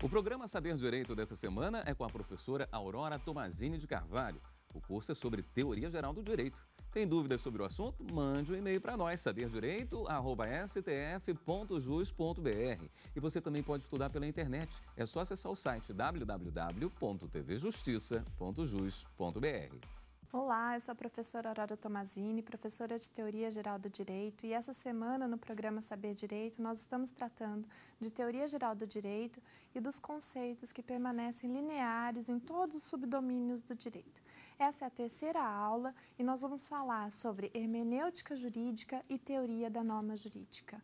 O programa Saber Direito dessa semana é com a professora Aurora Tomazini de Carvalho. O curso é sobre Teoria Geral do Direito. Tem dúvidas sobre o assunto? Mande um e-mail para nós, saberdireito.stf.jus.br. E você também pode estudar pela internet. É só acessar o site www.tvjustiça.jus.br. Olá, eu sou a professora Aurora Tomazini, professora de Teoria Geral do Direito, e essa semana no programa Saber Direito nós estamos tratando de Teoria Geral do Direito e dos conceitos que permanecem lineares em todos os subdomínios do direito. Essa é a terceira aula e nós vamos falar sobre hermenêutica jurídica e teoria da norma jurídica.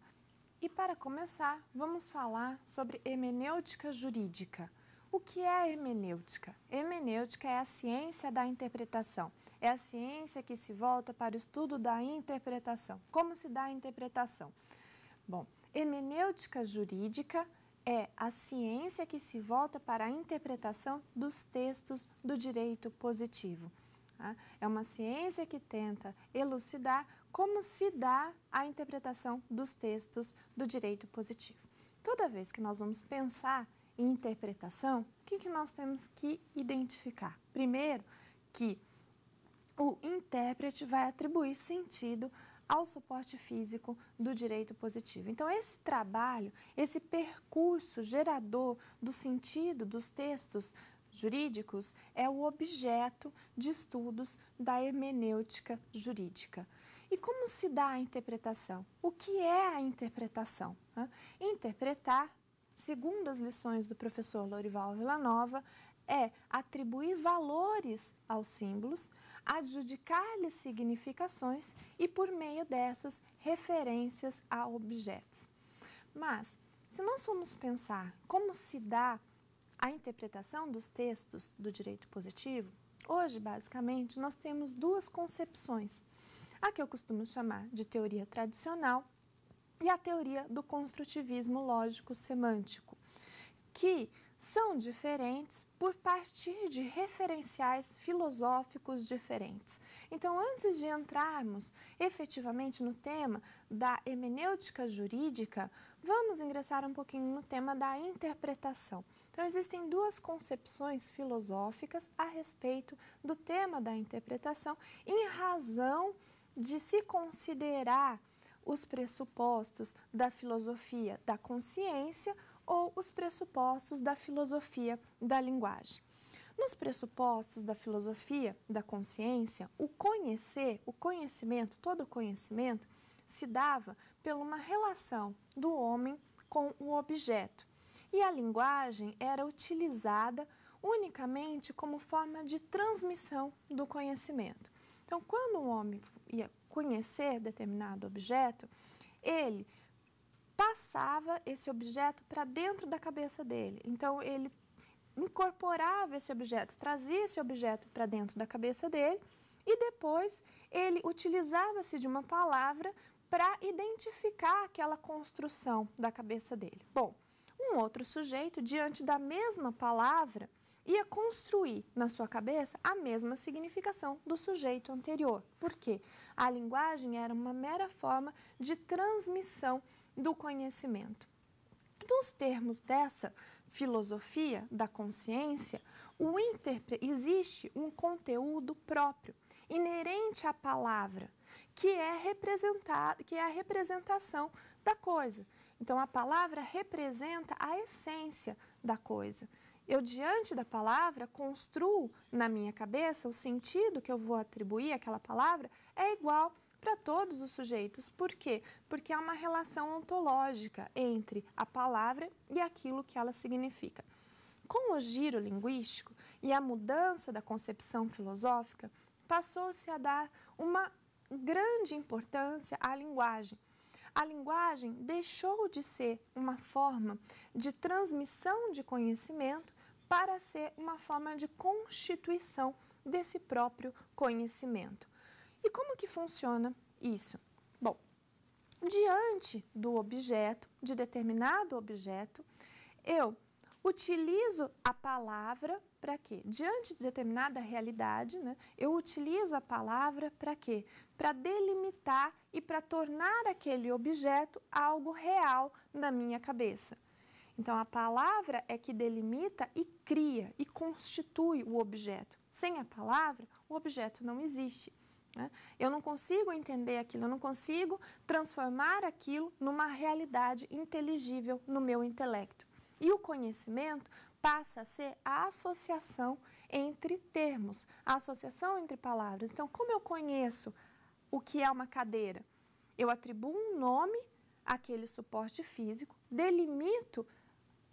E para começar, vamos falar sobre hermenêutica jurídica. O que é a hermenêutica? Hermenêutica é a ciência da interpretação. É a ciência que se volta para o estudo da interpretação. Como se dá a interpretação? Bom, hermenêutica jurídica é a ciência que se volta para a interpretação dos textos do direito positivo. Tá? É uma ciência que tenta elucidar como se dá a interpretação dos textos do direito positivo. Toda vez que nós vamos pensar interpretação, o que, que nós temos que identificar? Primeiro, que o intérprete vai atribuir sentido ao suporte físico do direito positivo. Então, esse trabalho, esse percurso gerador do sentido dos textos jurídicos é o objeto de estudos da hermenêutica jurídica. E como se dá a interpretação? O que é a interpretação? Interpretar segundo as lições do professor Lorival Villanova, é atribuir valores aos símbolos, adjudicar-lhes significações e, por meio dessas, referências a objetos. Mas, se nós formos pensar como se dá a interpretação dos textos do direito positivo, hoje, basicamente, nós temos duas concepções. A que eu costumo chamar de teoria tradicional e a teoria do construtivismo lógico-semântico, que são diferentes por partir de referenciais filosóficos diferentes. Então, antes de entrarmos efetivamente no tema da hermenêutica jurídica, vamos ingressar um pouquinho no tema da interpretação. Então, existem duas concepções filosóficas a respeito do tema da interpretação, em razão de se considerar os pressupostos da filosofia da consciência ou os pressupostos da filosofia da linguagem. Nos pressupostos da filosofia da consciência, o conhecer, o conhecimento, todo o conhecimento, se dava por uma relação do homem com o objeto. E a linguagem era utilizada unicamente como forma de transmissão do conhecimento. Então, quando o homem conhecer determinado objeto, ele passava esse objeto para dentro da cabeça dele. Então ele incorporava esse objeto, trazia esse objeto para dentro da cabeça dele e depois ele utilizava-se de uma palavra para identificar aquela construção da cabeça dele. Bom, um outro sujeito, diante da mesma palavra, ia construir na sua cabeça a mesma significação do sujeito anterior. Por quê? A linguagem era uma mera forma de transmissão do conhecimento. Nos termos dessa filosofia da consciência, existe um conteúdo próprio, inerente à palavra, que é, representado, que é a representação da coisa. Então, a palavra representa a essência da coisa. Eu, diante da palavra, construo na minha cabeça o sentido que eu vou atribuir àquela palavra é igual para todos os sujeitos. Por quê? Porque há uma relação ontológica entre a palavra e aquilo que ela significa. Com o giro linguístico e a mudança da concepção filosófica, passou-se a dar uma grande importância à linguagem. A linguagem deixou de ser uma forma de transmissão de conhecimento para ser uma forma de constituição desse próprio conhecimento. E como que funciona isso? Bom, diante do objeto, de determinado objeto, eu utilizo a palavra para quê? Diante de determinada realidade, né, eu utilizo a palavra para quê? Para delimitar e para tornar aquele objeto algo real na minha cabeça. Então, a palavra é que delimita e cria e constitui o objeto. Sem a palavra, o objeto não existe. Né? Eu não consigo entender aquilo, eu não consigo transformar aquilo numa realidade inteligível no meu intelecto. E o conhecimento passa a ser a associação entre termos, a associação entre palavras. Então, como eu conheço o que é uma cadeira? Eu atribuo um nome àquele suporte físico, delimito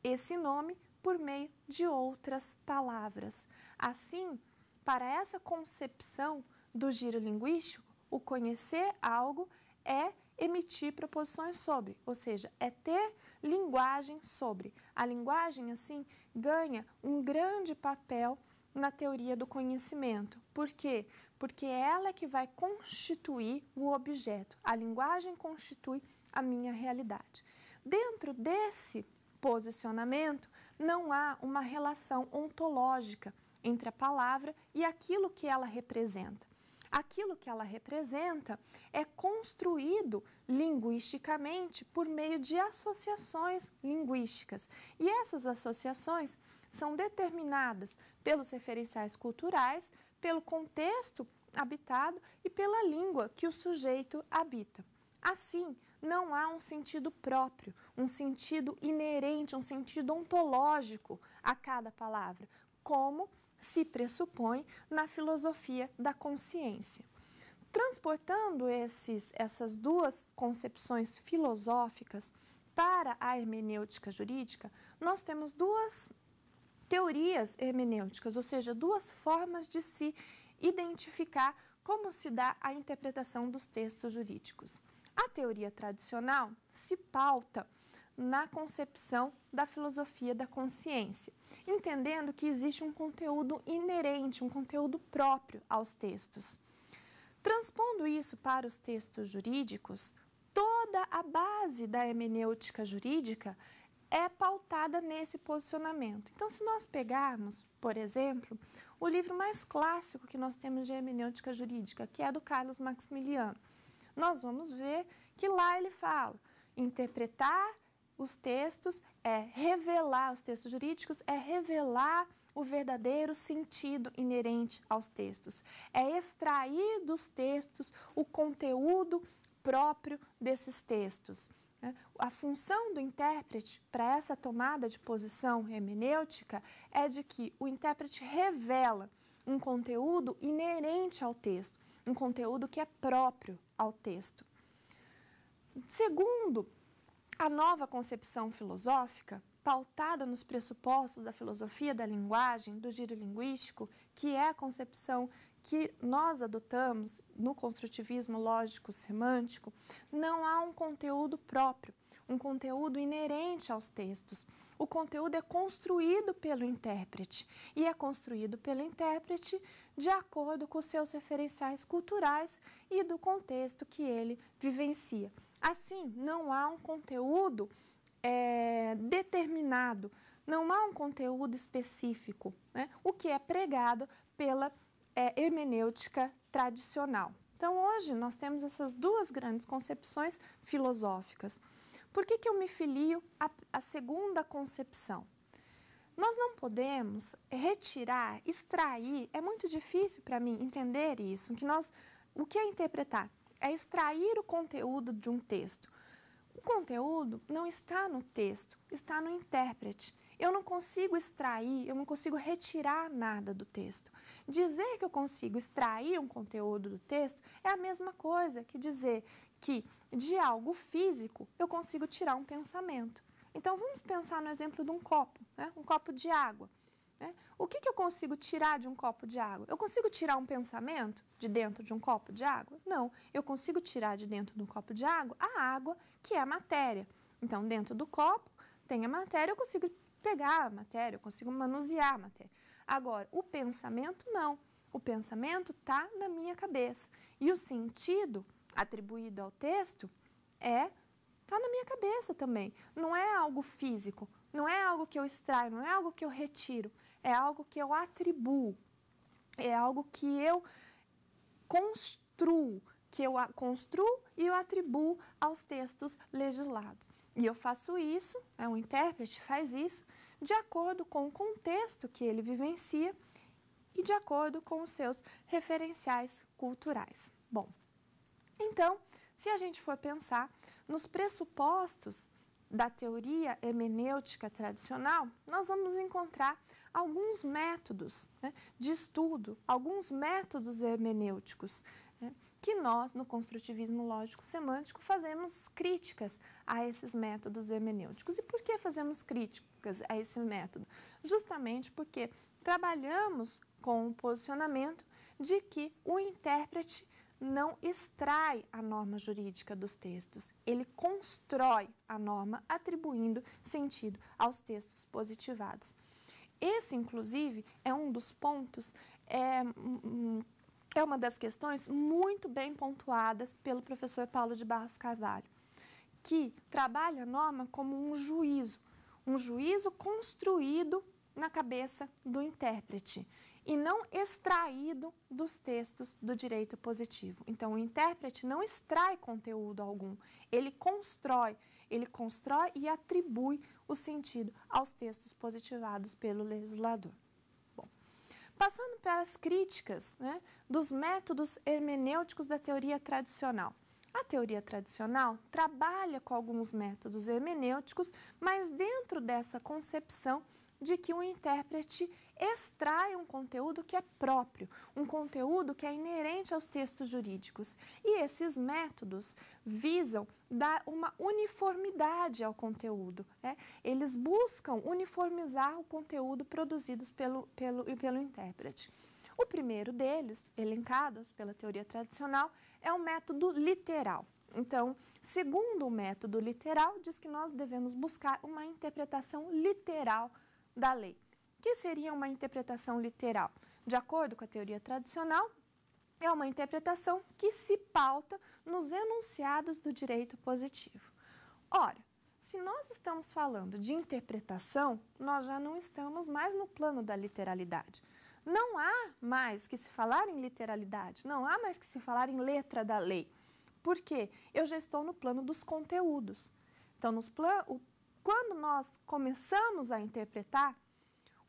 esse nome por meio de outras palavras. Assim, para essa concepção do giro linguístico, o conhecer algo é emitir proposições sobre, ou seja, é ter linguagem sobre. A linguagem, assim, ganha um grande papel na teoria do conhecimento. Por quê? Porque ela é que vai constituir o objeto. A linguagem constitui a minha realidade. Dentro desse posicionamento, não há uma relação ontológica entre a palavra e aquilo que ela representa. Aquilo que ela representa é construído linguisticamente por meio de associações linguísticas. E essas associações são determinadas pelos referenciais culturais, pelo contexto habitado e pela língua que o sujeito habita. Assim, não há um sentido próprio, um sentido inerente, um sentido ontológico a cada palavra, como se pressupõe na filosofia da consciência. Transportando esses, essas duas concepções filosóficas para a hermenêutica jurídica, nós temos duas teorias hermenêuticas, ou seja, duas formas de se identificar como se dá a interpretação dos textos jurídicos. A teoria tradicional se pauta na concepção da filosofia da consciência, entendendo que existe um conteúdo inerente, um conteúdo próprio aos textos. Transpondo isso para os textos jurídicos, toda a base da hermenêutica jurídica é pautada nesse posicionamento. Então, se nós pegarmos, por exemplo, o livro mais clássico que nós temos de hermenêutica jurídica, que é do Carlos Maximiliano, nós vamos ver que lá ele fala: interpretar os textos é revelar, os textos jurídicos é revelar o verdadeiro sentido inerente aos textos, é extrair dos textos o conteúdo próprio desses textos. É, a função do intérprete para essa tomada de posição hermenêutica é de que o intérprete revela um conteúdo inerente ao texto, um conteúdo que é próprio ao texto. Segundo, a nova concepção filosófica, pautada nos pressupostos da filosofia da linguagem, do giro linguístico, que é a concepção que nós adotamos no construtivismo lógico semântico, não há um conteúdo próprio, um conteúdo inerente aos textos. O conteúdo é construído pelo intérprete e é construído pelo intérprete de acordo com os seus referenciais culturais e do contexto que ele vivencia. Assim, não há um conteúdo é, determinado, não há um conteúdo específico, né? o que é pregado pela é, hermenêutica tradicional. Então, hoje, nós temos essas duas grandes concepções filosóficas. Por que, que eu me filio à segunda concepção? Nós não podemos retirar, extrair, é muito difícil para mim entender isso, que nós, o que é interpretar? É extrair o conteúdo de um texto. O conteúdo não está no texto, está no intérprete. Eu não consigo extrair, eu não consigo retirar nada do texto. Dizer que eu consigo extrair um conteúdo do texto é a mesma coisa que dizer que de algo físico eu consigo tirar um pensamento. Então vamos pensar no exemplo de um copo, né? um copo de água. Né? O que, que eu consigo tirar de um copo de água? Eu consigo tirar um pensamento de dentro de um copo de água? Não. Eu consigo tirar de dentro de um copo de água a água, que é a matéria. Então, dentro do copo tem a matéria, eu consigo pegar a matéria, eu consigo manusear a matéria. Agora, o pensamento não. O pensamento está na minha cabeça. E o sentido atribuído ao texto é tá na minha cabeça também. Não é algo físico, não é algo que eu extraio, não é algo que eu retiro, é algo que eu atribuo, é algo que eu construo, que eu construo e eu atribuo aos textos legislados. E eu faço isso, é um intérprete faz isso de acordo com o contexto que ele vivencia e de acordo com os seus referenciais culturais. Bom, então, se a gente for pensar nos pressupostos da teoria hermenêutica tradicional, nós vamos encontrar alguns métodos né, de estudo, alguns métodos hermenêuticos, né, que nós, no construtivismo lógico-semântico, fazemos críticas a esses métodos hermenêuticos. E por que fazemos críticas a esse método? Justamente porque trabalhamos com o posicionamento de que o intérprete não extrai a norma jurídica dos textos, ele constrói a norma atribuindo sentido aos textos positivados. Esse, inclusive, é um dos pontos, é, hum, hum, é uma das questões muito bem pontuadas pelo professor Paulo de Barros Carvalho, que trabalha a norma como um juízo, um juízo construído na cabeça do intérprete e não extraído dos textos do direito positivo. Então, o intérprete não extrai conteúdo algum, ele constrói, ele constrói e atribui o sentido aos textos positivados pelo legislador. Bom, passando pelas críticas né, dos métodos hermenêuticos da teoria tradicional. A teoria tradicional trabalha com alguns métodos hermenêuticos, mas dentro dessa concepção de que o intérprete extrai um conteúdo que é próprio, um conteúdo que é inerente aos textos jurídicos. E esses métodos visam dar uma uniformidade ao conteúdo. Né? Eles buscam uniformizar o conteúdo produzido pelo, pelo, pelo intérprete. O primeiro deles, elencado pela teoria tradicional, é o método literal. Então, segundo o método literal, diz que nós devemos buscar uma interpretação literal da lei que seria uma interpretação literal? De acordo com a teoria tradicional, é uma interpretação que se pauta nos enunciados do direito positivo. Ora, se nós estamos falando de interpretação, nós já não estamos mais no plano da literalidade. Não há mais que se falar em literalidade, não há mais que se falar em letra da lei. Por quê? Eu já estou no plano dos conteúdos. Então, nos plan... quando nós começamos a interpretar,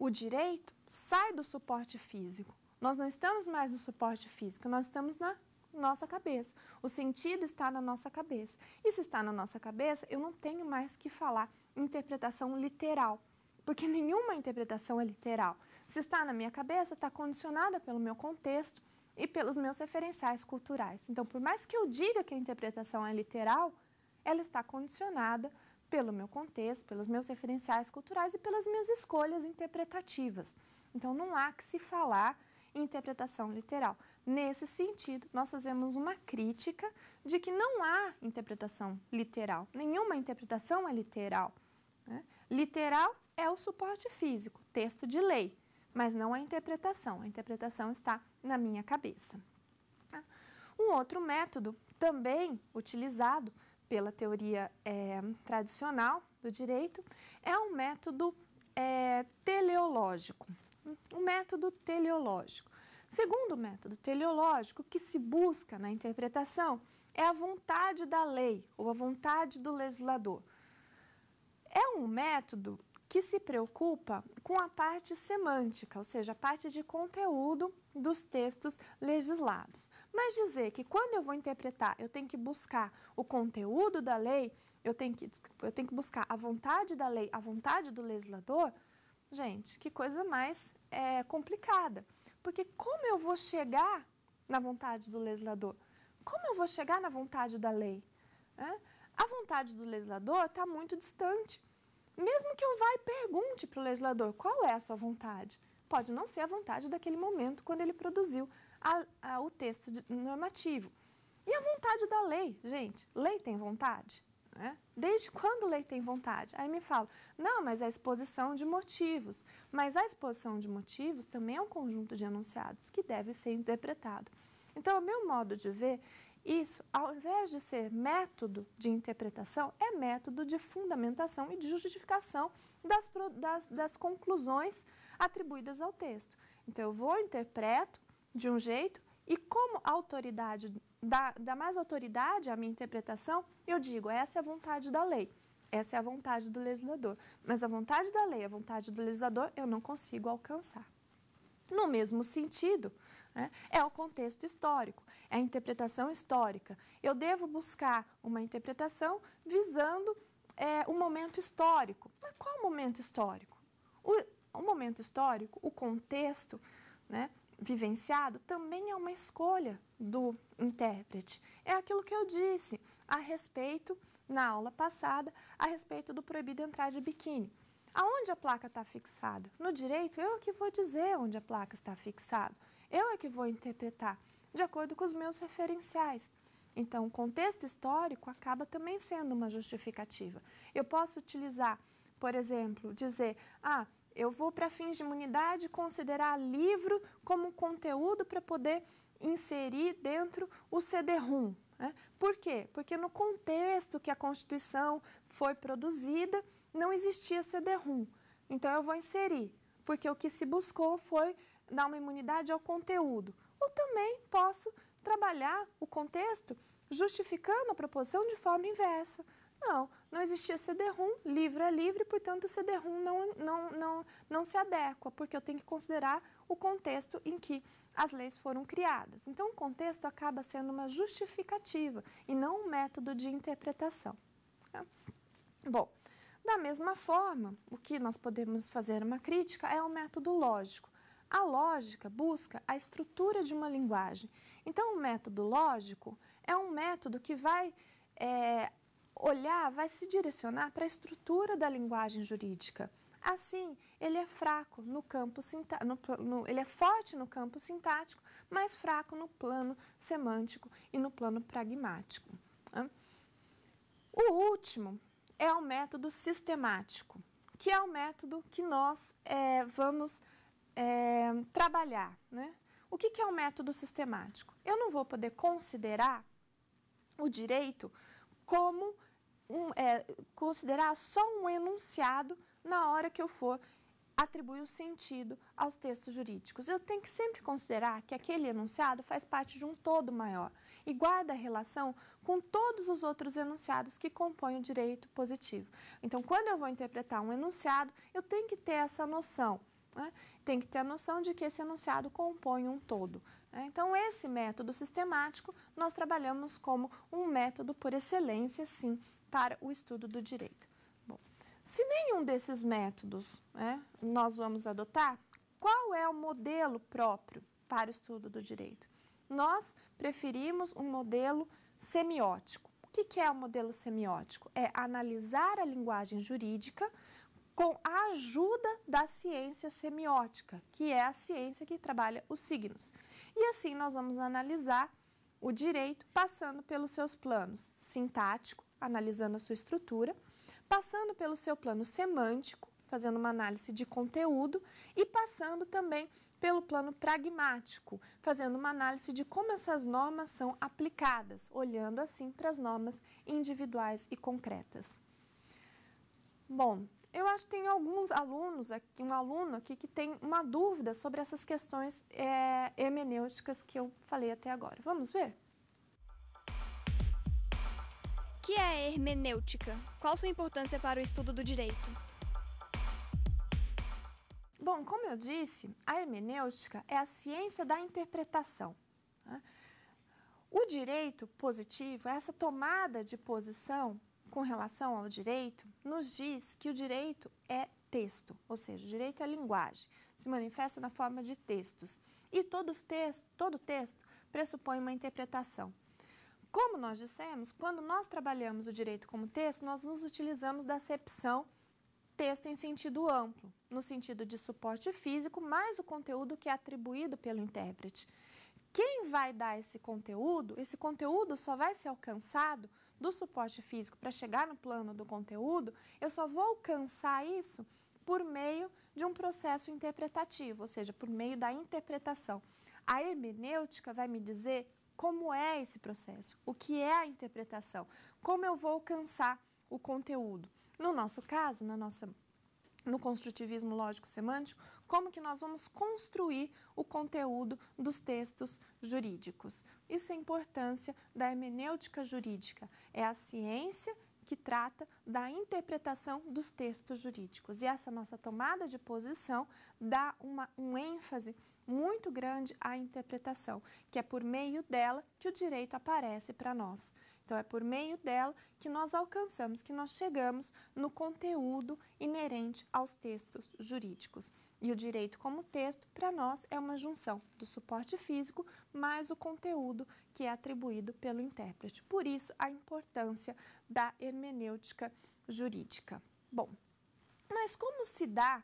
o direito sai do suporte físico. Nós não estamos mais no suporte físico, nós estamos na nossa cabeça. O sentido está na nossa cabeça. E se está na nossa cabeça, eu não tenho mais que falar interpretação literal, porque nenhuma interpretação é literal. Se está na minha cabeça, está condicionada pelo meu contexto e pelos meus referenciais culturais. Então, por mais que eu diga que a interpretação é literal, ela está condicionada pelo meu contexto, pelos meus referenciais culturais e pelas minhas escolhas interpretativas. Então, não há que se falar interpretação literal. Nesse sentido, nós fazemos uma crítica de que não há interpretação literal. Nenhuma interpretação é literal. Né? Literal é o suporte físico, texto de lei, mas não a interpretação. A interpretação está na minha cabeça. Um outro método também utilizado pela teoria é, tradicional do direito, é um método é, teleológico. Um método teleológico. Segundo o método teleológico, o que se busca na interpretação é a vontade da lei ou a vontade do legislador. É um método que se preocupa com a parte semântica, ou seja, a parte de conteúdo dos textos legislados. Mas dizer que quando eu vou interpretar, eu tenho que buscar o conteúdo da lei, eu tenho que, eu tenho que buscar a vontade da lei, a vontade do legislador, gente, que coisa mais é, complicada. Porque como eu vou chegar na vontade do legislador? Como eu vou chegar na vontade da lei? É? A vontade do legislador está muito distante. Mesmo que eu vá e pergunte para o legislador qual é a sua vontade pode não ser a vontade daquele momento quando ele produziu a, a, o texto de, normativo. E a vontade da lei, gente, lei tem vontade? Né? Desde quando lei tem vontade? Aí me falo, não, mas é a exposição de motivos. Mas a exposição de motivos também é um conjunto de enunciados que deve ser interpretado. Então, o meu modo de ver isso, ao invés de ser método de interpretação, é método de fundamentação e de justificação das, das, das conclusões atribuídas ao texto. Então, eu vou, interpreto de um jeito e, como autoridade, dá, dá mais autoridade à minha interpretação, eu digo: essa é a vontade da lei. Essa é a vontade do legislador. Mas a vontade da lei, a vontade do legislador, eu não consigo alcançar. No mesmo sentido, né, é o contexto histórico, é a interpretação histórica. Eu devo buscar uma interpretação visando é, o momento histórico. Mas qual momento histórico? O, o momento histórico, o contexto né, vivenciado também é uma escolha do intérprete. É aquilo que eu disse a respeito, na aula passada, a respeito do proibido entrar de biquíni. Aonde a placa está fixada? No direito, eu é que vou dizer onde a placa está fixada. Eu é que vou interpretar, de acordo com os meus referenciais. Então, o contexto histórico acaba também sendo uma justificativa. Eu posso utilizar, por exemplo, dizer, ah, eu vou, para fins de imunidade, considerar livro como conteúdo para poder inserir dentro o CD-ROM. Né? Por quê? Porque no contexto que a Constituição foi produzida, não existia CD-ROM. Então, eu vou inserir, porque o que se buscou foi dar uma imunidade ao conteúdo. Ou também posso trabalhar o contexto justificando a proposição de forma inversa. Não, não existia CD-ROM, livre é livre, portanto o CD-ROM não, não, não, não se adequa, porque eu tenho que considerar o contexto em que as leis foram criadas. Então o contexto acaba sendo uma justificativa e não um método de interpretação. Né? Bom, da mesma forma, o que nós podemos fazer uma crítica é o método lógico. A lógica busca a estrutura de uma linguagem. Então, o método lógico é um método que vai é, olhar, vai se direcionar para a estrutura da linguagem jurídica. Assim, ele é fraco no campo no, no, ele é forte no campo sintático, mas fraco no plano semântico e no plano pragmático. Né? O último é o método sistemático, que é o método que nós é, vamos é, trabalhar. Né? O que, que é o um método sistemático? Eu não vou poder considerar o direito como um, é, considerar só um enunciado na hora que eu for atribuir um sentido aos textos jurídicos. Eu tenho que sempre considerar que aquele enunciado faz parte de um todo maior e guarda relação com todos os outros enunciados que compõem o direito positivo. Então, quando eu vou interpretar um enunciado, eu tenho que ter essa noção. Né? Tem que ter a noção de que esse enunciado compõe um todo. Né? Então, esse método sistemático nós trabalhamos como um método por excelência, sim, para o estudo do direito. Bom, se nenhum desses métodos né, nós vamos adotar, qual é o modelo próprio para o estudo do direito? Nós preferimos um modelo semiótico. O que, que é o modelo semiótico? É analisar a linguagem jurídica com a ajuda da ciência semiótica, que é a ciência que trabalha os signos. E assim nós vamos analisar o direito passando pelos seus planos sintático, analisando a sua estrutura, passando pelo seu plano semântico, fazendo uma análise de conteúdo e passando também pelo plano pragmático, fazendo uma análise de como essas normas são aplicadas, olhando assim para as normas individuais e concretas. Bom, eu acho que tem alguns alunos aqui, um aluno aqui que tem uma dúvida sobre essas questões é, hermenêuticas que eu falei até agora. Vamos ver? que é a hermenêutica? Qual sua importância para o estudo do direito? Bom, como eu disse, a hermenêutica é a ciência da interpretação. Né? O direito positivo, é essa tomada de posição com relação ao direito, nos diz que o direito é texto, ou seja, o direito é linguagem, se manifesta na forma de textos. E todos textos, todo texto pressupõe uma interpretação. Como nós dissemos, quando nós trabalhamos o direito como texto, nós nos utilizamos da acepção texto em sentido amplo, no sentido de suporte físico, mais o conteúdo que é atribuído pelo intérprete. Quem vai dar esse conteúdo, esse conteúdo só vai ser alcançado do suporte físico para chegar no plano do conteúdo, eu só vou alcançar isso por meio de um processo interpretativo, ou seja, por meio da interpretação. A hermenêutica vai me dizer como é esse processo, o que é a interpretação, como eu vou alcançar o conteúdo. No nosso caso, na nossa no construtivismo lógico-semântico, como que nós vamos construir o conteúdo dos textos jurídicos. Isso é a importância da hermenêutica jurídica, é a ciência que trata da interpretação dos textos jurídicos. E essa nossa tomada de posição dá uma, um ênfase muito grande à interpretação, que é por meio dela que o direito aparece para nós. Então, é por meio dela que nós alcançamos, que nós chegamos no conteúdo inerente aos textos jurídicos. E o direito como texto, para nós, é uma junção do suporte físico mais o conteúdo que é atribuído pelo intérprete. Por isso, a importância da hermenêutica jurídica. Bom, mas como se dá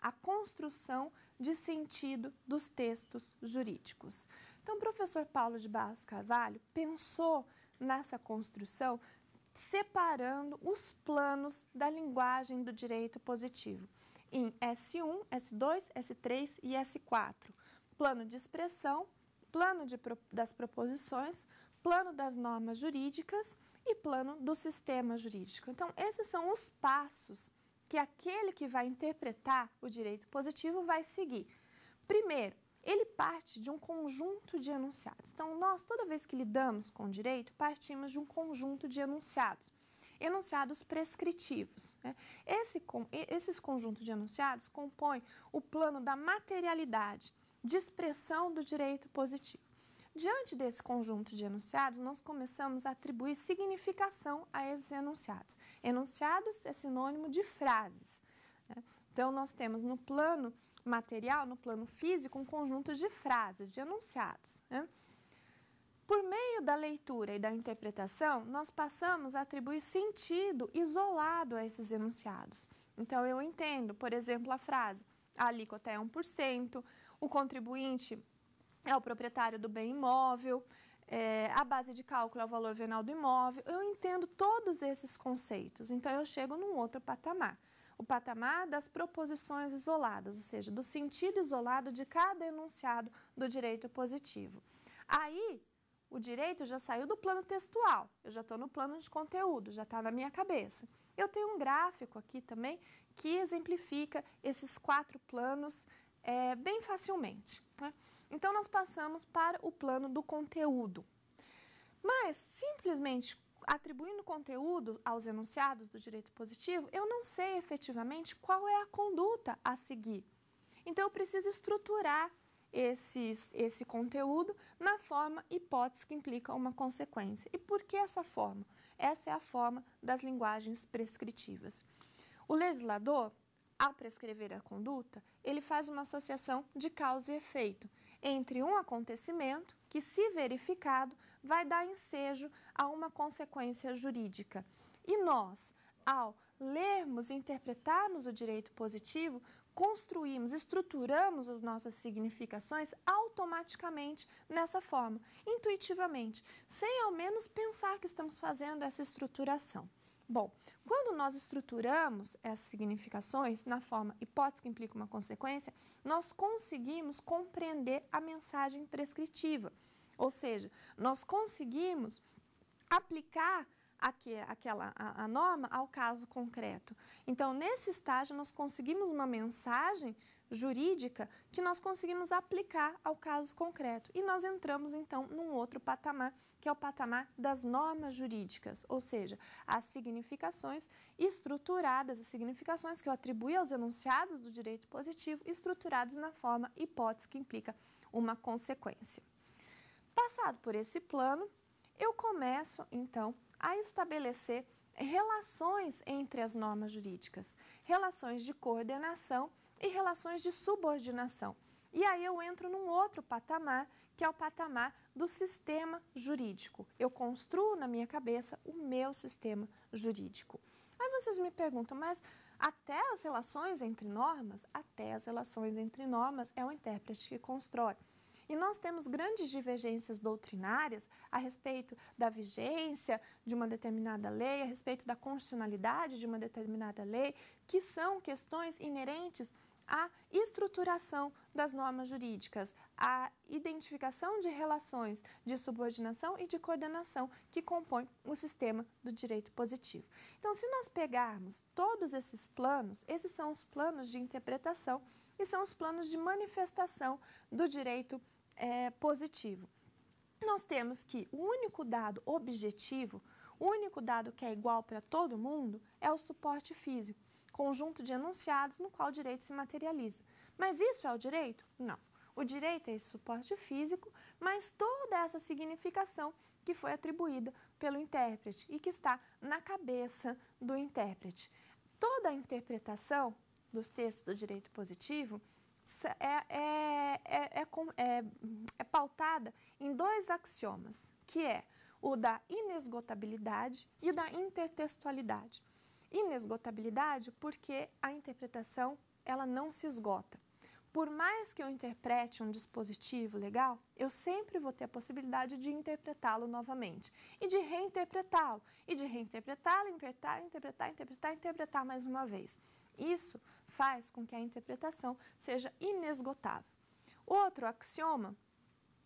a construção de sentido dos textos jurídicos. Então, o professor Paulo de Barros Carvalho pensou nessa construção, separando os planos da linguagem do direito positivo em S1, S2, S3 e S4. Plano de expressão, plano de, das proposições, plano das normas jurídicas e plano do sistema jurídico. Então, esses são os passos que aquele que vai interpretar o direito positivo vai seguir. Primeiro, ele parte de um conjunto de enunciados. Então, nós, toda vez que lidamos com direito, partimos de um conjunto de enunciados. Enunciados prescritivos. Né? Esse, esses conjuntos de enunciados compõem o plano da materialidade, de expressão do direito positivo. Diante desse conjunto de enunciados, nós começamos a atribuir significação a esses enunciados. Enunciados é sinônimo de frases. Né? Então, nós temos no plano material, no plano físico, um conjunto de frases, de enunciados. Né? Por meio da leitura e da interpretação, nós passamos a atribuir sentido isolado a esses enunciados. Então, eu entendo, por exemplo, a frase: a alíquota é 1%, o contribuinte é o proprietário do bem imóvel, é, a base de cálculo é o valor venal do imóvel. Eu entendo todos esses conceitos, então eu chego num outro patamar o patamar das proposições isoladas, ou seja, do sentido isolado de cada enunciado do direito positivo. Aí, o direito já saiu do plano textual, eu já estou no plano de conteúdo, já está na minha cabeça. Eu tenho um gráfico aqui também que exemplifica esses quatro planos é, bem facilmente. Né? Então, nós passamos para o plano do conteúdo. Mas, simplesmente atribuindo conteúdo aos enunciados do direito positivo, eu não sei efetivamente qual é a conduta a seguir. Então, eu preciso estruturar esses, esse conteúdo na forma hipótese que implica uma consequência. E por que essa forma? Essa é a forma das linguagens prescritivas. O legislador, ao prescrever a conduta, ele faz uma associação de causa e efeito entre um acontecimento que, se verificado, vai dar ensejo a uma consequência jurídica. E nós, ao lermos e interpretarmos o direito positivo, construímos, estruturamos as nossas significações automaticamente nessa forma, intuitivamente, sem ao menos pensar que estamos fazendo essa estruturação. Bom, quando nós estruturamos essas significações na forma hipótese que implica uma consequência, nós conseguimos compreender a mensagem prescritiva. Ou seja, nós conseguimos aplicar Aqui, aquela a, a, norma ao caso concreto. Então, nesse estágio, nós conseguimos uma mensagem jurídica que nós conseguimos aplicar ao caso concreto. E nós entramos então num outro patamar, que é o patamar das normas jurídicas, ou seja, as significações estruturadas, as significações que eu atribuí aos enunciados do direito positivo, estruturados na forma hipótese que implica uma consequência. Passado por esse plano, eu começo então a estabelecer relações entre as normas jurídicas, relações de coordenação e relações de subordinação. E aí eu entro num outro patamar, que é o patamar do sistema jurídico. Eu construo na minha cabeça o meu sistema jurídico. Aí vocês me perguntam, mas até as relações entre normas? Até as relações entre normas é o intérprete que constrói. E nós temos grandes divergências doutrinárias a respeito da vigência de uma determinada lei, a respeito da constitucionalidade de uma determinada lei, que são questões inerentes a estruturação das normas jurídicas, a identificação de relações de subordinação e de coordenação que compõem o sistema do direito positivo. Então, se nós pegarmos todos esses planos, esses são os planos de interpretação e são os planos de manifestação do direito é, positivo. Nós temos que o único dado objetivo, o único dado que é igual para todo mundo, é o suporte físico conjunto de enunciados no qual o direito se materializa. Mas isso é o direito? Não. O direito é esse suporte físico, mas toda essa significação que foi atribuída pelo intérprete e que está na cabeça do intérprete. Toda a interpretação dos textos do direito positivo é, é, é é, é, é pautada em dois axiomas, que é o da inesgotabilidade e o da intertextualidade. Inesgotabilidade porque a interpretação ela não se esgota. Por mais que eu interprete um dispositivo legal, eu sempre vou ter a possibilidade de interpretá-lo novamente e de reinterpretá-lo, e de reinterpretá-lo, interpretar, interpretar, interpretar, interpretar mais uma vez. Isso faz com que a interpretação seja inesgotável. Outro axioma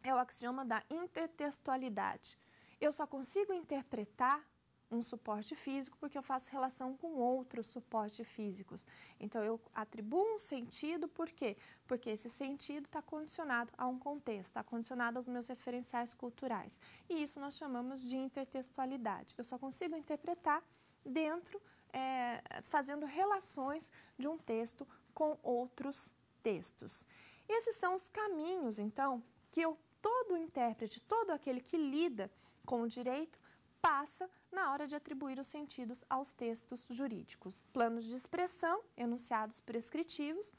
é o axioma da intertextualidade. Eu só consigo interpretar um suporte físico porque eu faço relação com outros suportes físicos. Então eu atribuo um sentido, por quê? Porque esse sentido está condicionado a um contexto, está condicionado aos meus referenciais culturais. E isso nós chamamos de intertextualidade. Eu só consigo interpretar dentro, é, fazendo relações de um texto com outros textos. Esses são os caminhos, então, que eu, todo intérprete, todo aquele que lida com o direito, passa a na hora de atribuir os sentidos aos textos jurídicos. Planos de expressão, enunciados prescritivos,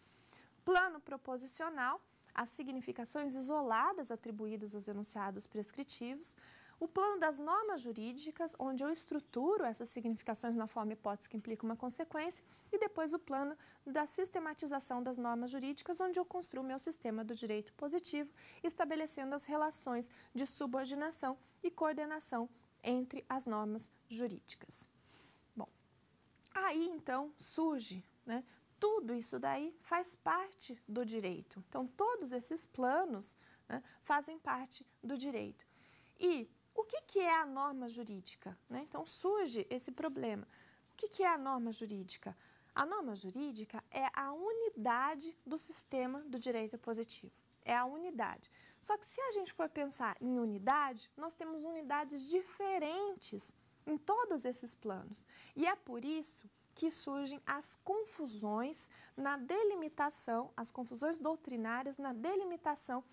plano proposicional, as significações isoladas atribuídas aos enunciados prescritivos, o plano das normas jurídicas, onde eu estruturo essas significações na forma hipótese que implica uma consequência, e depois o plano da sistematização das normas jurídicas, onde eu construo meu sistema do direito positivo, estabelecendo as relações de subordinação e coordenação entre as normas jurídicas. Bom, aí então surge, né? Tudo isso daí faz parte do direito. Então, todos esses planos né, fazem parte do direito. E o que, que é a norma jurídica? Né? Então, surge esse problema. O que, que é a norma jurídica? A norma jurídica é a unidade do sistema do direito positivo. É a unidade. Só que se a gente for pensar em unidade, nós temos unidades diferentes em todos esses planos. E é por isso que surgem as confusões na delimitação, as confusões doutrinárias na delimitação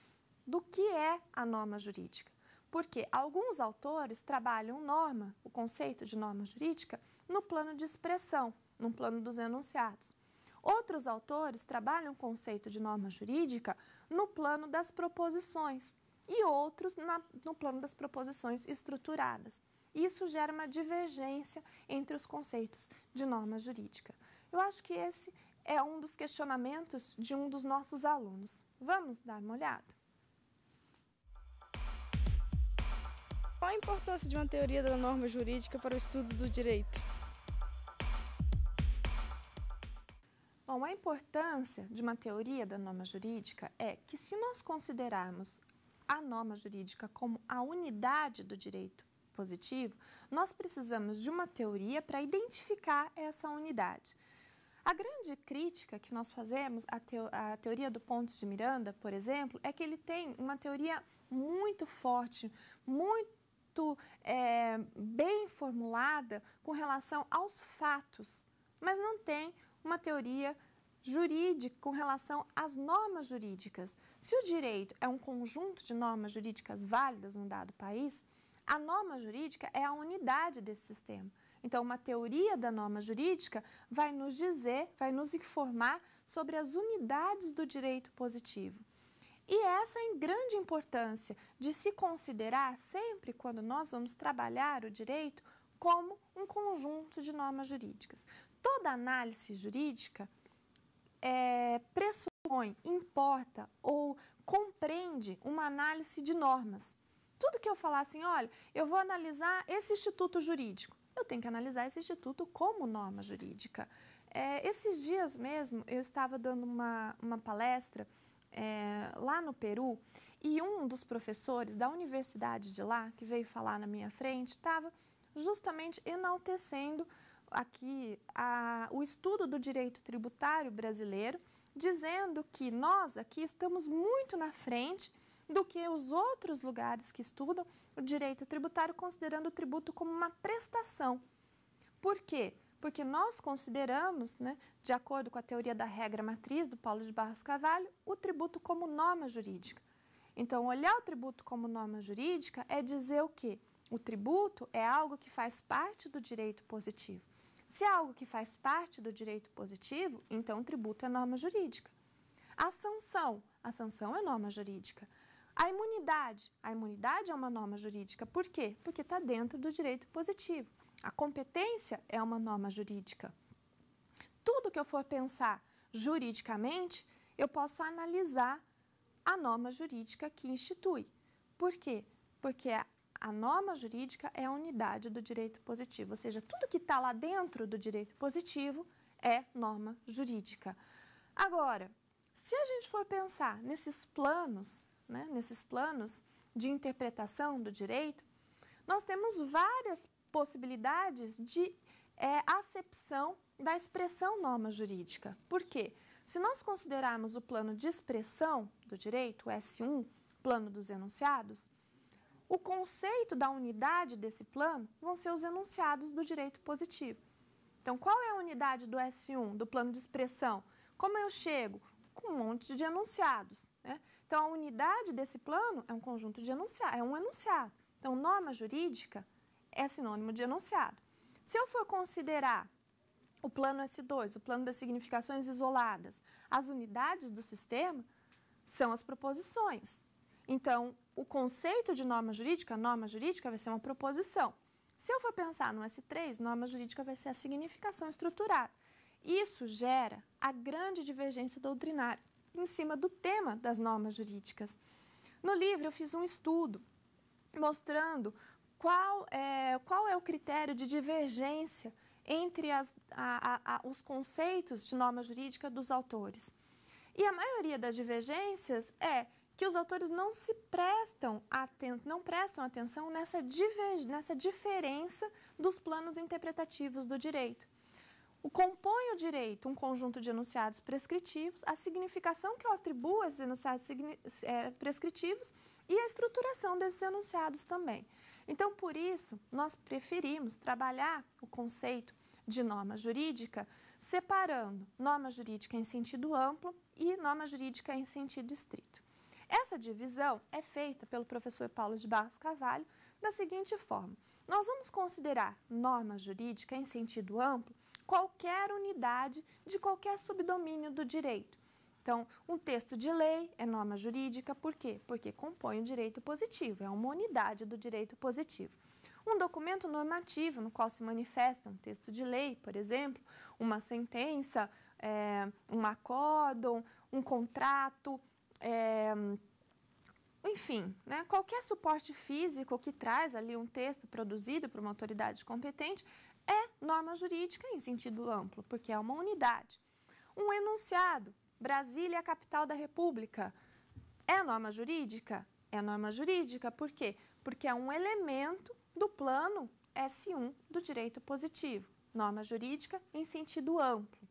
do que é a norma jurídica. Porque alguns autores trabalham norma, o conceito de norma jurídica, no plano de expressão, no plano dos enunciados. Outros autores trabalham o conceito de norma jurídica no plano das proposições e outros na, no plano das proposições estruturadas. Isso gera uma divergência entre os conceitos de norma jurídica. Eu acho que esse é um dos questionamentos de um dos nossos alunos. Vamos dar uma olhada? Qual a importância de uma teoria da norma jurídica para o estudo do direito? Bom, a importância de uma teoria da norma jurídica é que, se nós considerarmos a norma jurídica como a unidade do direito positivo, nós precisamos de uma teoria para identificar essa unidade. A grande crítica que nós fazemos à, teo à teoria do Pontes de Miranda, por exemplo, é que ele tem uma teoria muito forte, muito é, bem formulada com relação aos fatos, mas não tem uma teoria jurídica com relação às normas jurídicas. Se o direito é um conjunto de normas jurídicas válidas num dado país, a norma jurídica é a unidade desse sistema. Então, uma teoria da norma jurídica vai nos dizer, vai nos informar sobre as unidades do direito positivo. E essa é a grande importância de se considerar sempre quando nós vamos trabalhar o direito como um conjunto de normas jurídicas toda análise jurídica é, pressupõe, importa ou compreende uma análise de normas. Tudo que eu falar assim, olha, eu vou analisar esse instituto jurídico, eu tenho que analisar esse instituto como norma jurídica. É, esses dias mesmo, eu estava dando uma, uma palestra é, lá no Peru e um dos professores da universidade de lá, que veio falar na minha frente, estava justamente enaltecendo aqui a, o estudo do direito tributário brasileiro, dizendo que nós aqui estamos muito na frente do que os outros lugares que estudam o direito tributário, considerando o tributo como uma prestação. Por quê? Porque nós consideramos, né, de acordo com a teoria da regra matriz do Paulo de Barros Carvalho, o tributo como norma jurídica. Então, olhar o tributo como norma jurídica é dizer o quê? O tributo é algo que faz parte do direito positivo. Se é algo que faz parte do direito positivo, então o tributo é norma jurídica. A sanção, a sanção é norma jurídica. A imunidade, a imunidade é uma norma jurídica. Por quê? Porque está dentro do direito positivo. A competência é uma norma jurídica. Tudo que eu for pensar juridicamente, eu posso analisar a norma jurídica que institui. Por quê? Porque a norma jurídica é a unidade do direito positivo, ou seja, tudo que está lá dentro do direito positivo é norma jurídica. Agora, se a gente for pensar nesses planos, né, nesses planos de interpretação do direito, nós temos várias possibilidades de é, acepção da expressão norma jurídica. Por quê? Se nós considerarmos o plano de expressão do direito, o S1, plano dos enunciados, o conceito da unidade desse plano vão ser os enunciados do direito positivo. Então, qual é a unidade do S1, do plano de expressão? Como eu chego? Com um monte de enunciados. Né? Então, a unidade desse plano é um conjunto de enunciados, é um enunciado. Então, norma jurídica é sinônimo de enunciado. Se eu for considerar o plano S2, o plano das significações isoladas, as unidades do sistema são as proposições. Então, o conceito de norma jurídica, norma jurídica vai ser uma proposição. Se eu for pensar no S3, norma jurídica vai ser a significação estruturada. Isso gera a grande divergência doutrinária em cima do tema das normas jurídicas. No livro, eu fiz um estudo mostrando qual é, qual é o critério de divergência entre as, a, a, a, os conceitos de norma jurídica dos autores. E a maioria das divergências é que os autores não se prestam, não prestam atenção nessa, nessa diferença dos planos interpretativos do direito. O compõe o direito um conjunto de enunciados prescritivos, a significação que eu atribuo a esses enunciados é, prescritivos e a estruturação desses enunciados também. Então, por isso, nós preferimos trabalhar o conceito de norma jurídica separando norma jurídica em sentido amplo e norma jurídica em sentido estrito. Essa divisão é feita pelo professor Paulo de Barros Carvalho da seguinte forma: nós vamos considerar norma jurídica em sentido amplo qualquer unidade de qualquer subdomínio do direito. Então, um texto de lei é norma jurídica, por quê? Porque compõe o direito positivo, é uma unidade do direito positivo. Um documento normativo no qual se manifesta um texto de lei, por exemplo, uma sentença, é, um acórdão, um contrato, é, enfim, né, qualquer suporte físico que traz ali um texto produzido por uma autoridade competente é norma jurídica em sentido amplo, porque é uma unidade. Um enunciado, Brasília é capital da República, é norma jurídica? É norma jurídica, por quê? Porque é um elemento do plano S1 do direito positivo, norma jurídica em sentido amplo.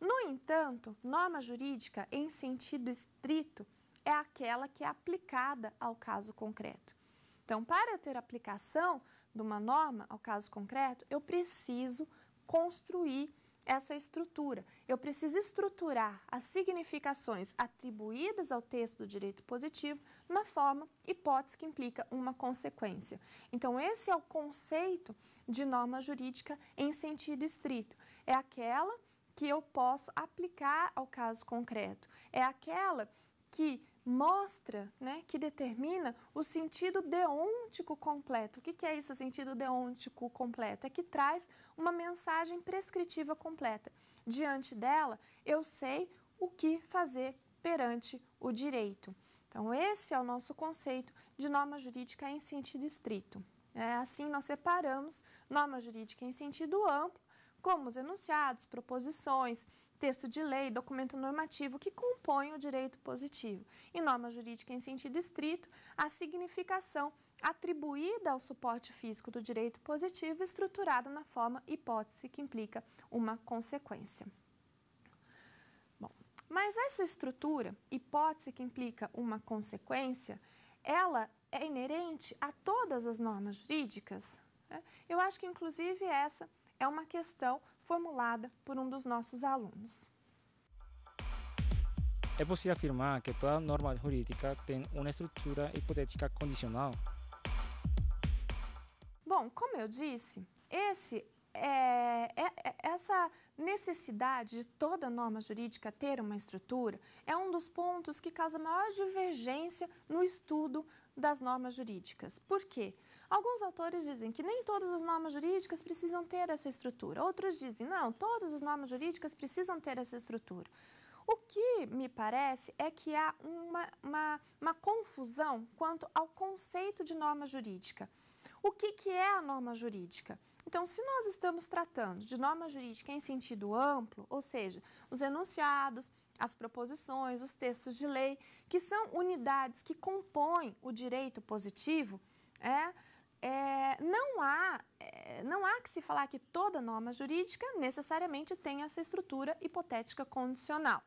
No entanto, norma jurídica, em sentido estrito, é aquela que é aplicada ao caso concreto. Então, para eu ter aplicação de uma norma ao caso concreto, eu preciso construir essa estrutura. Eu preciso estruturar as significações atribuídas ao texto do direito positivo na forma hipótese que implica uma consequência. Então, esse é o conceito de norma jurídica em sentido estrito. É aquela que eu posso aplicar ao caso concreto. É aquela que mostra, né, que determina o sentido deôntico completo. O que, que é isso, sentido deôntico completo? É que traz uma mensagem prescritiva completa. Diante dela, eu sei o que fazer perante o direito. Então, esse é o nosso conceito de norma jurídica em sentido estrito. É, assim, nós separamos norma jurídica em sentido amplo como os enunciados, proposições, texto de lei, documento normativo que compõem o direito positivo. Em norma jurídica em sentido estrito, a significação atribuída ao suporte físico do direito positivo estruturado na forma hipótese que implica uma consequência. Bom, mas essa estrutura, hipótese que implica uma consequência, ela é inerente a todas as normas jurídicas. Né? Eu acho que inclusive essa é uma questão formulada por um dos nossos alunos. É possível afirmar que toda norma jurídica tem uma estrutura hipotética condicional? Bom, como eu disse, esse é, é, é essa necessidade de toda norma jurídica ter uma estrutura é um dos pontos que causa maior divergência no estudo das normas jurídicas. Por quê? Alguns autores dizem que nem todas as normas jurídicas precisam ter essa estrutura. Outros dizem, não, todas as normas jurídicas precisam ter essa estrutura. O que me parece é que há uma, uma, uma confusão quanto ao conceito de norma jurídica. O que, que é a norma jurídica? Então, se nós estamos tratando de norma jurídica em sentido amplo, ou seja, os enunciados, as proposições, os textos de lei, que são unidades que compõem o direito positivo, é, é, não, há, é, não há que se falar que toda norma jurídica necessariamente tem essa estrutura hipotética condicional.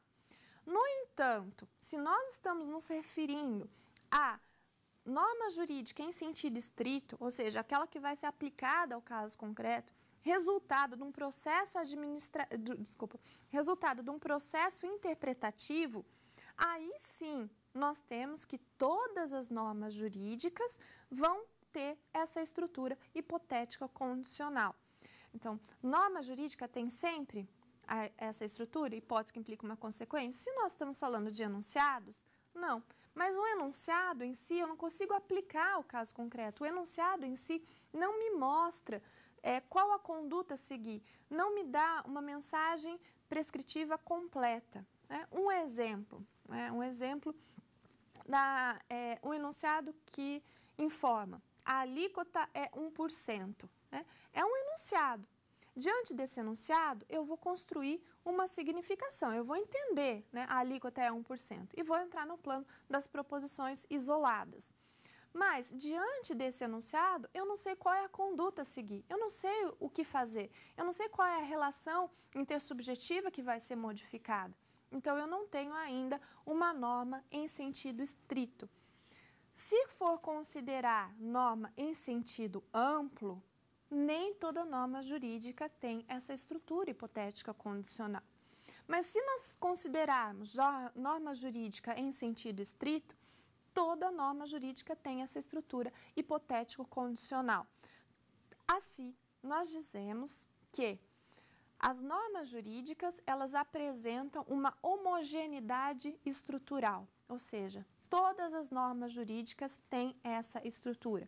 No entanto, se nós estamos nos referindo a norma jurídica em sentido estrito, ou seja, aquela que vai ser aplicada ao caso concreto, resultado de um processo administrativo desculpa, resultado de um processo interpretativo, aí sim nós temos que todas as normas jurídicas vão ter essa estrutura hipotética condicional. Então, norma jurídica tem sempre a, essa estrutura, hipótese que implica uma consequência. Se nós estamos falando de enunciados, não. Mas o enunciado em si, eu não consigo aplicar o caso concreto. O enunciado em si não me mostra é, qual a conduta a seguir, não me dá uma mensagem prescritiva completa. Né? Um exemplo, né? um exemplo da é, um enunciado que informa a alíquota é 1%. Né? É um enunciado. Diante desse enunciado, eu vou construir uma significação, eu vou entender né, a alíquota é 1% e vou entrar no plano das proposições isoladas. Mas, diante desse enunciado, eu não sei qual é a conduta a seguir, eu não sei o que fazer, eu não sei qual é a relação intersubjetiva que vai ser modificada. Então, eu não tenho ainda uma norma em sentido estrito. Se for considerar norma em sentido amplo, nem toda norma jurídica tem essa estrutura hipotética condicional. Mas se nós considerarmos norma jurídica em sentido estrito, toda norma jurídica tem essa estrutura hipotético condicional. Assim, nós dizemos que as normas jurídicas, elas apresentam uma homogeneidade estrutural, ou seja, todas as normas jurídicas têm essa estrutura.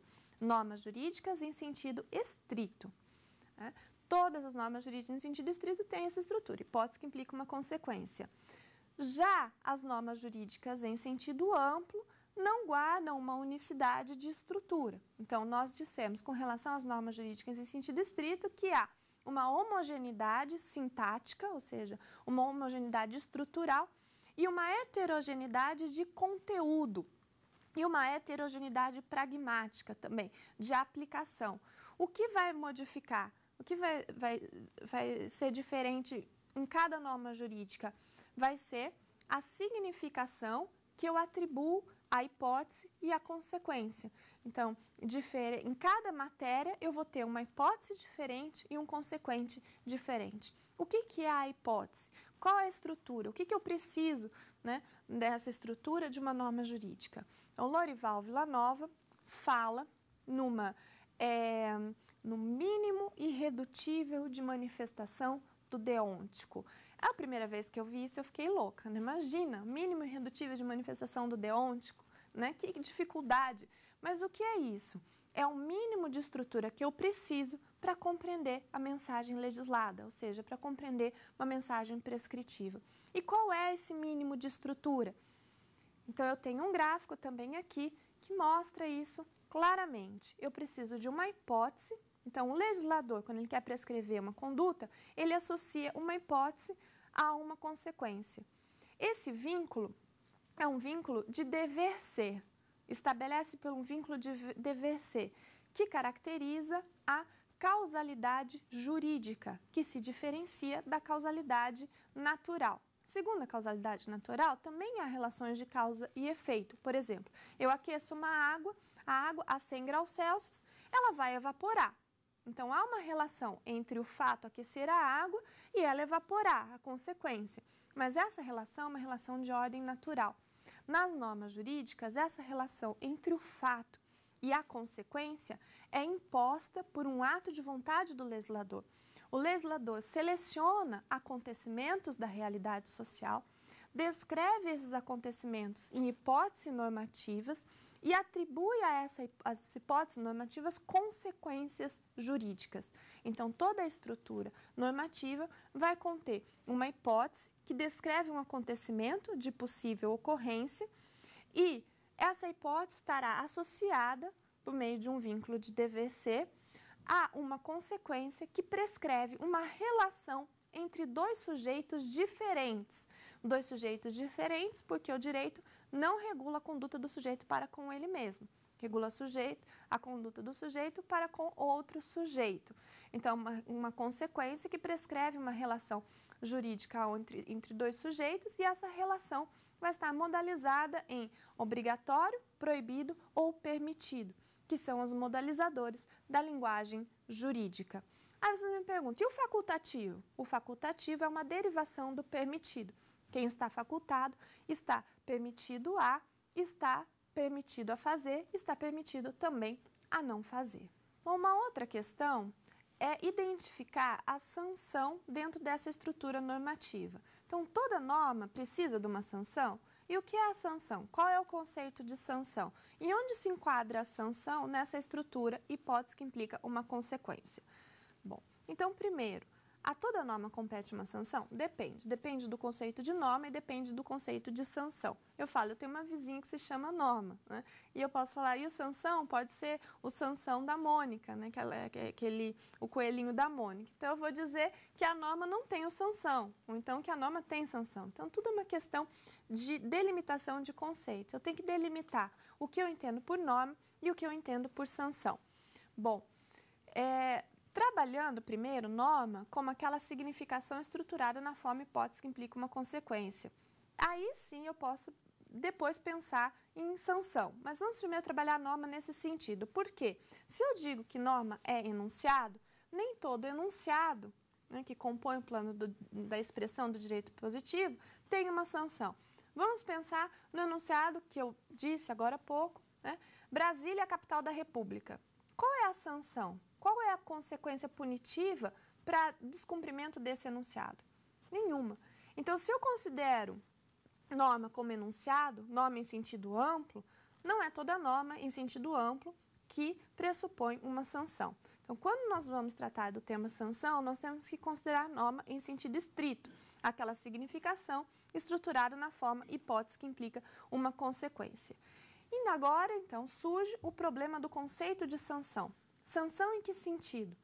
Normas jurídicas em sentido estrito. Né? Todas as normas jurídicas em sentido estrito têm essa estrutura, hipótese que implica uma consequência. Já as normas jurídicas em sentido amplo não guardam uma unicidade de estrutura. Então, nós dissemos, com relação às normas jurídicas em sentido estrito, que há uma homogeneidade sintática, ou seja, uma homogeneidade estrutural, e uma heterogeneidade de conteúdo e uma heterogeneidade pragmática também, de aplicação. O que vai modificar? O que vai, vai, vai ser diferente em cada norma jurídica? Vai ser a significação que eu atribuo à hipótese e à consequência. Então, em cada matéria eu vou ter uma hipótese diferente e um consequente diferente. O que, que é a hipótese? Qual é a estrutura? O que, que eu preciso né, dessa estrutura de uma norma jurídica? Então, Lorival Villanova fala numa, é, no mínimo irredutível de manifestação do deôntico. É a primeira vez que eu vi isso, eu fiquei louca, né? Imagina, mínimo irredutível de manifestação do deôntico, né? Que dificuldade. Mas o que é isso? é o mínimo de estrutura que eu preciso para compreender a mensagem legislada, ou seja, para compreender uma mensagem prescritiva. E qual é esse mínimo de estrutura? Então, eu tenho um gráfico também aqui que mostra isso claramente. Eu preciso de uma hipótese. Então, o legislador, quando ele quer prescrever uma conduta, ele associa uma hipótese a uma consequência. Esse vínculo é um vínculo de dever ser estabelece pelo um vínculo de dever ser, que caracteriza a causalidade jurídica, que se diferencia da causalidade natural. Segundo a causalidade natural, também há relações de causa e efeito. Por exemplo, eu aqueço uma água, a água a 100 graus Celsius, ela vai evaporar. Então, há uma relação entre o fato aquecer a água e ela evaporar, a consequência. Mas essa relação é uma relação de ordem natural. Nas normas jurídicas, essa relação entre o fato e a consequência é imposta por um ato de vontade do legislador. O legislador seleciona acontecimentos da realidade social, descreve esses acontecimentos em hipóteses normativas e atribui a essas hipóteses normativas consequências jurídicas. Então, toda a estrutura normativa vai conter uma hipótese que descreve um acontecimento de possível ocorrência e essa hipótese estará associada, por meio de um vínculo de DVC, a uma consequência que prescreve uma relação entre dois sujeitos diferentes. Dois sujeitos diferentes, porque o direito não regula a conduta do sujeito para com ele mesmo. Regula sujeito, a conduta do sujeito para com outro sujeito. Então, uma, uma consequência que prescreve uma relação jurídica entre, entre dois sujeitos e essa relação vai estar modalizada em obrigatório, proibido ou permitido, que são os modalizadores da linguagem jurídica. Aí vocês me perguntam, e o facultativo? O facultativo é uma derivação do permitido. Quem está facultado está permitido a, está permitido a fazer, está permitido também a não fazer. Uma outra questão é identificar a sanção dentro dessa estrutura normativa. Então, toda norma precisa de uma sanção. E o que é a sanção? Qual é o conceito de sanção? E onde se enquadra a sanção nessa estrutura, hipótese que implica uma consequência? Bom, então, primeiro, a toda norma compete uma sanção? Depende. Depende do conceito de norma e depende do conceito de sanção. Eu falo, eu tenho uma vizinha que se chama Norma, né? E eu posso falar, e o sanção pode ser o sanção da Mônica, né? Que ela, é aquele, o coelhinho da Mônica. Então eu vou dizer que a norma não tem o sanção, ou então que a norma tem sanção. Então tudo é uma questão de delimitação de conceitos. Eu tenho que delimitar o que eu entendo por norma e o que eu entendo por sanção. Bom, é, trabalhando primeiro norma como aquela significação estruturada na forma hipótese que implica uma consequência. Aí sim eu posso depois pensar em sanção. Mas vamos primeiro trabalhar a norma nesse sentido. Por quê? Se eu digo que norma é enunciado, nem todo enunciado né, que compõe o plano do, da expressão do direito positivo tem uma sanção. Vamos pensar no enunciado que eu disse agora há pouco, né? Brasília, capital da República. Qual é a sanção? Qual é a consequência punitiva para descumprimento desse enunciado? Nenhuma. Então, se eu considero norma como enunciado, norma em sentido amplo, não é toda norma em sentido amplo que pressupõe uma sanção. Então, quando nós vamos tratar do tema sanção, nós temos que considerar norma em sentido estrito, aquela significação estruturada na forma hipótese que implica uma consequência. E agora, então, surge o problema do conceito de sanção. Sanção em que sentido?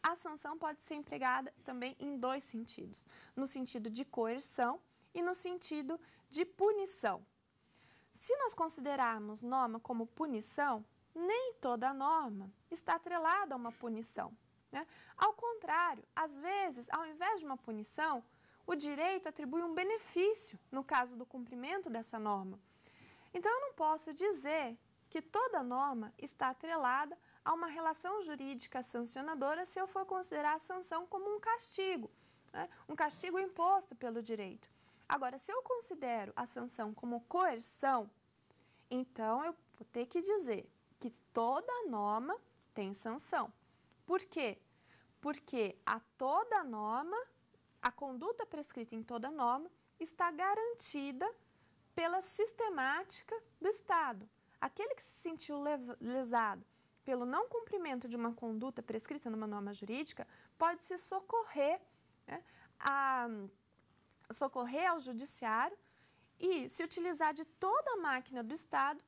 A sanção pode ser empregada também em dois sentidos: no sentido de coerção e no sentido de punição. Se nós considerarmos norma como punição, nem toda norma está atrelada a uma punição. Né? Ao contrário, às vezes, ao invés de uma punição, o direito atribui um benefício no caso do cumprimento dessa norma. Então, eu não posso dizer que toda norma está atrelada a a uma relação jurídica sancionadora se eu for considerar a sanção como um castigo, né? um castigo imposto pelo direito. Agora, se eu considero a sanção como coerção, então eu vou ter que dizer que toda norma tem sanção. Por quê? Porque a toda norma, a conduta prescrita em toda norma está garantida pela sistemática do Estado. Aquele que se sentiu lesado pelo não cumprimento de uma conduta prescrita numa norma jurídica, pode se socorrer, né, a, socorrer ao judiciário e se utilizar de toda a máquina do Estado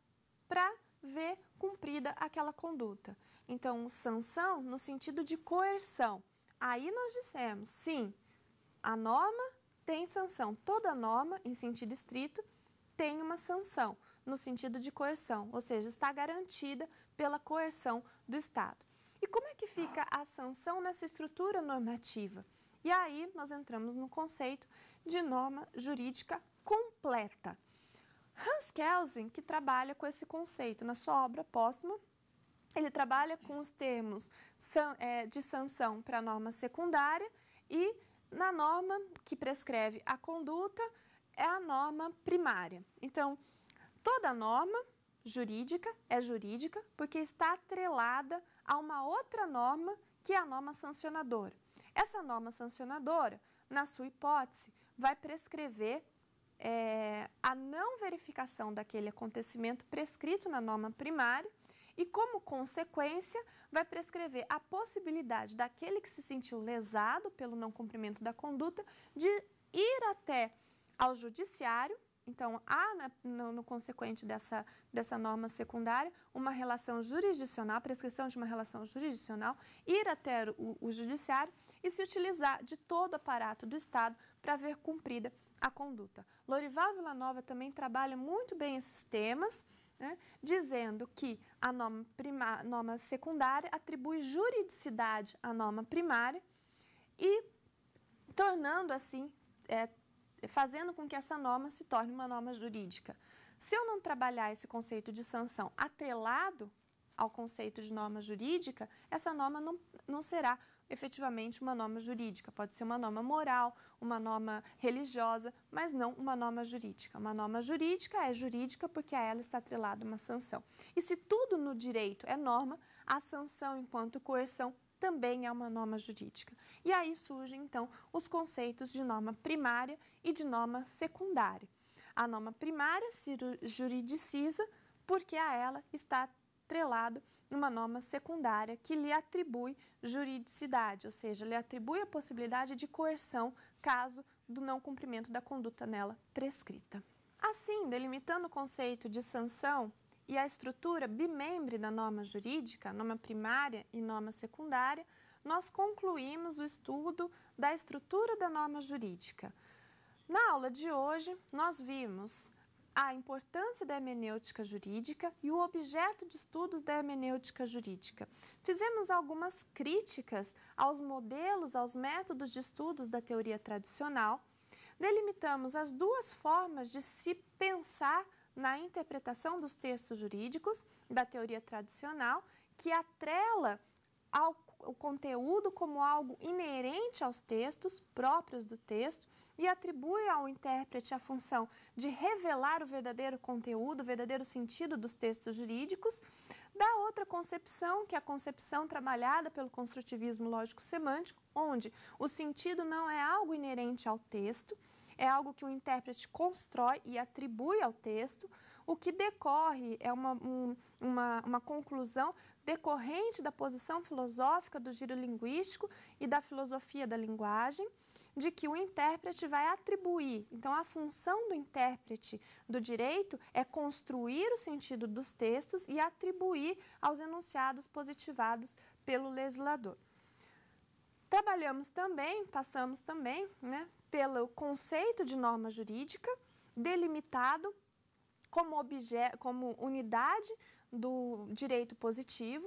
para ver cumprida aquela conduta. Então, sanção no sentido de coerção. Aí nós dissemos, sim, a norma tem sanção. Toda norma, em sentido estrito, tem uma sanção no sentido de coerção, ou seja, está garantida pela coerção do Estado. E como é que fica a sanção nessa estrutura normativa? E aí nós entramos no conceito de norma jurídica completa. Hans Kelsen, que trabalha com esse conceito na sua obra póstuma, ele trabalha com os termos é, de sanção para a norma secundária e na norma que prescreve a conduta é a norma primária. Então, Toda norma jurídica é jurídica porque está atrelada a uma outra norma que é a norma sancionadora. Essa norma sancionadora, na sua hipótese, vai prescrever é, a não verificação daquele acontecimento prescrito na norma primária e, como consequência, vai prescrever a possibilidade daquele que se sentiu lesado pelo não cumprimento da conduta de ir até ao judiciário então, há na, no, no, consequente dessa, dessa norma secundária uma relação jurisdicional, prescrição de uma relação jurisdicional, ir até o, o judiciário e se utilizar de todo o aparato do Estado para ver cumprida a conduta. Lorival Villanova também trabalha muito bem esses temas, né, dizendo que a norma, prima, norma secundária atribui juridicidade à norma primária e tornando assim é, fazendo com que essa norma se torne uma norma jurídica. Se eu não trabalhar esse conceito de sanção atrelado ao conceito de norma jurídica, essa norma não, não será efetivamente uma norma jurídica. Pode ser uma norma moral, uma norma religiosa, mas não uma norma jurídica. Uma norma jurídica é jurídica porque a ela está atrelada uma sanção. E se tudo no direito é norma, a sanção enquanto coerção também é uma norma jurídica. E aí surgem, então, os conceitos de norma primária e de norma secundária. A norma primária se juridiciza porque a ela está atrelado uma norma secundária que lhe atribui juridicidade, ou seja, lhe atribui a possibilidade de coerção caso do não cumprimento da conduta nela prescrita. Assim, delimitando o conceito de sanção e a estrutura bimembre da norma jurídica, norma primária e norma secundária, nós concluímos o estudo da estrutura da norma jurídica. Na aula de hoje, nós vimos a importância da hermenêutica jurídica e o objeto de estudos da hermenêutica jurídica. Fizemos algumas críticas aos modelos, aos métodos de estudos da teoria tradicional, delimitamos as duas formas de se pensar na interpretação dos textos jurídicos, da teoria tradicional, que atrela ao, o conteúdo como algo inerente aos textos, próprios do texto, e atribui ao intérprete a função de revelar o verdadeiro conteúdo, o verdadeiro sentido dos textos jurídicos, da outra concepção, que é a concepção trabalhada pelo construtivismo lógico-semântico, onde o sentido não é algo inerente ao texto, é algo que o intérprete constrói e atribui ao texto, o que decorre é uma, um, uma, uma conclusão decorrente da posição filosófica do giro linguístico e da filosofia da linguagem, de que o intérprete vai atribuir. Então, a função do intérprete do direito é construir o sentido dos textos e atribuir aos enunciados positivados pelo legislador. Trabalhamos também, passamos também, né, pelo conceito de norma jurídica, delimitado como, objeto, como unidade do direito positivo.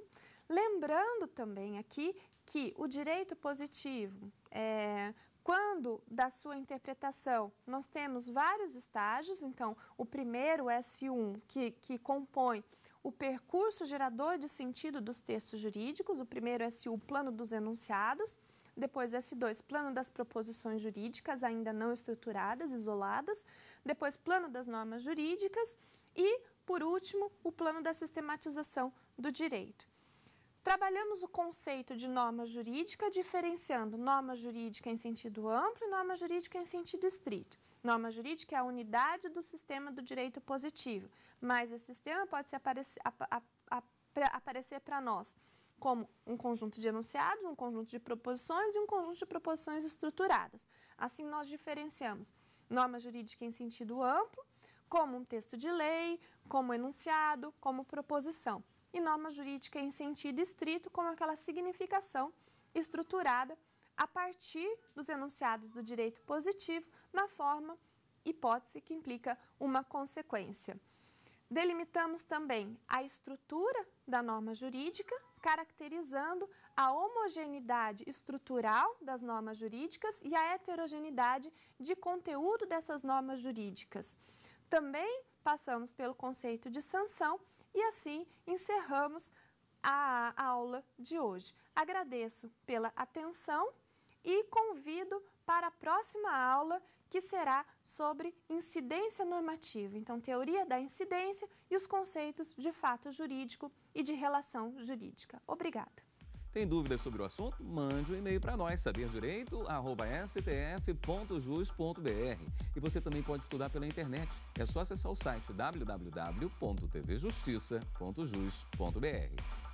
Lembrando também aqui que o direito positivo, é, quando da sua interpretação nós temos vários estágios, então o primeiro S1 que, que compõe o percurso gerador de sentido dos textos jurídicos, o primeiro S1, plano dos enunciados, depois, S2, plano das proposições jurídicas ainda não estruturadas, isoladas. Depois, plano das normas jurídicas. E, por último, o plano da sistematização do direito. Trabalhamos o conceito de norma jurídica diferenciando norma jurídica em sentido amplo e norma jurídica em sentido estrito. Norma jurídica é a unidade do sistema do direito positivo, mas esse sistema pode se aparecer, ap, ap, ap, aparecer para nós como um conjunto de enunciados, um conjunto de proposições e um conjunto de proposições estruturadas. Assim, nós diferenciamos norma jurídica em sentido amplo, como um texto de lei, como enunciado, como proposição, e norma jurídica em sentido estrito, como aquela significação estruturada a partir dos enunciados do direito positivo na forma hipótese que implica uma consequência. Delimitamos também a estrutura da norma jurídica, caracterizando a homogeneidade estrutural das normas jurídicas e a heterogeneidade de conteúdo dessas normas jurídicas. Também passamos pelo conceito de sanção e assim encerramos a aula de hoje. Agradeço pela atenção e convido para a próxima aula que será sobre incidência normativa, então teoria da incidência e os conceitos de fato jurídico e de relação jurídica. Obrigada. Tem dúvidas sobre o assunto? Mande um e-mail para nós, saberdireito.stf.jus.br. E você também pode estudar pela internet. É só acessar o site www.tvjustiça.jus.br.